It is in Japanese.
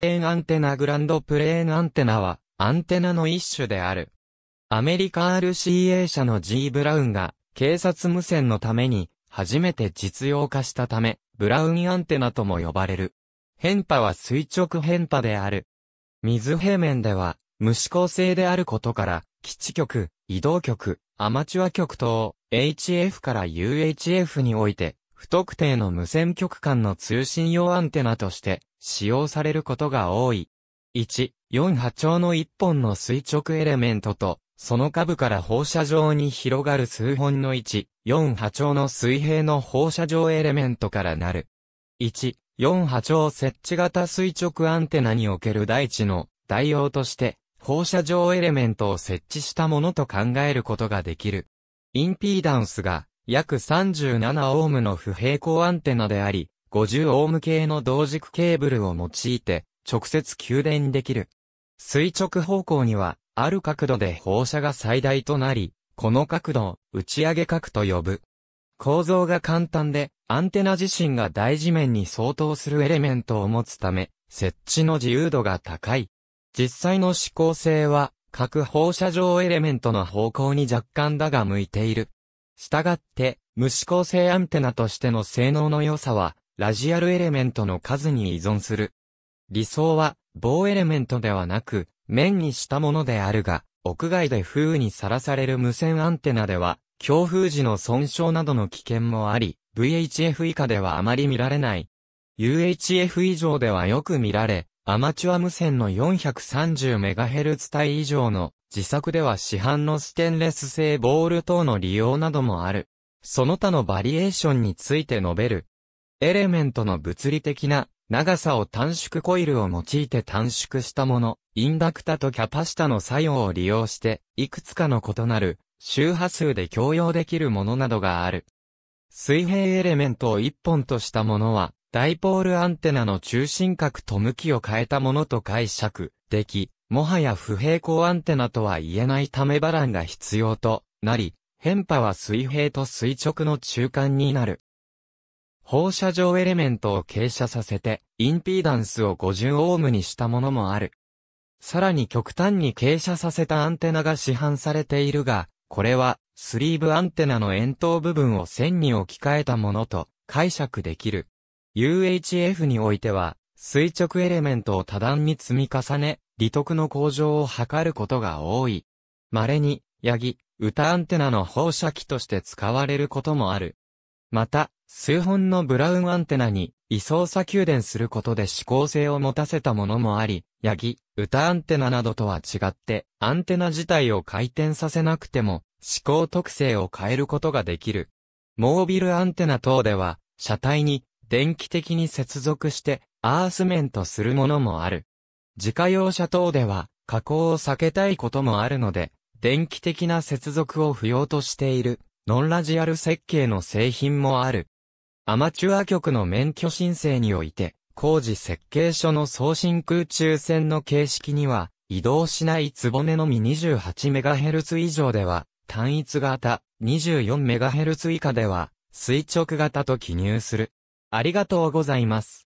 レーンアンテナグランドプレーンアンテナはアンテナの一種である。アメリカ RCA 社の G ブラウンが警察無線のために初めて実用化したため、ブラウンアンテナとも呼ばれる。変波は垂直変波である。水平面では無指向性であることから、基地局、移動局、アマチュア局等、HF から UHF において、不特定の無線局間の通信用アンテナとして使用されることが多い。1、4波長の1本の垂直エレメントと、その下部から放射状に広がる数本の1、4波長の水平の放射状エレメントからなる。1、4波長設置型垂直アンテナにおける大地の代用として、放射状エレメントを設置したものと考えることができる。インピーダンスが約37オームの不平行アンテナであり、50オーム系の同軸ケーブルを用いて、直接給電できる。垂直方向には、ある角度で放射が最大となり、この角度を打ち上げ角と呼ぶ。構造が簡単で、アンテナ自身が大地面に相当するエレメントを持つため、設置の自由度が高い。実際の指向性は、各放射状エレメントの方向に若干だが向いている。したがって、無指向性アンテナとしての性能の良さは、ラジアルエレメントの数に依存する。理想は、棒エレメントではなく、面にしたものであるが、屋外で風雨にさらされる無線アンテナでは、強風時の損傷などの危険もあり、VHF 以下ではあまり見られない。UHF 以上ではよく見られ、アマチュア無線の 430MHz 帯以上の自作では市販のステンレス製ボール等の利用などもある。その他のバリエーションについて述べるエレメントの物理的な長さを短縮コイルを用いて短縮したもの、インダクタとキャパシタの作用を利用して、いくつかの異なる周波数で共用できるものなどがある。水平エレメントを一本としたものは、ダイポールアンテナの中心角と向きを変えたものと解釈でき、もはや不平行アンテナとは言えないためバランが必要となり、変波は水平と垂直の中間になる。放射状エレメントを傾斜させて、インピーダンスを50オームにしたものもある。さらに極端に傾斜させたアンテナが市販されているが、これは、スリーブアンテナの円筒部分を線に置き換えたものと解釈できる。UHF においては、垂直エレメントを多段に積み重ね、利得の向上を図ることが多い。稀に、ヤギ、歌アンテナの放射器として使われることもある。また、数本のブラウンアンテナに位相差給電することで指向性を持たせたものもあり、ヤギ、歌アンテナなどとは違って、アンテナ自体を回転させなくても、指向特性を変えることができる。モービルアンテナ等では、車体に電気的に接続してアースメントするものもある。自家用車等では、加工を避けたいこともあるので、電気的な接続を不要としている、ノンラジアル設計の製品もある。アマチュア局の免許申請において、工事設計書の送信空中線の形式には、移動しないねのみ 28MHz 以上では、単一型、24MHz 以下では、垂直型と記入する。ありがとうございます。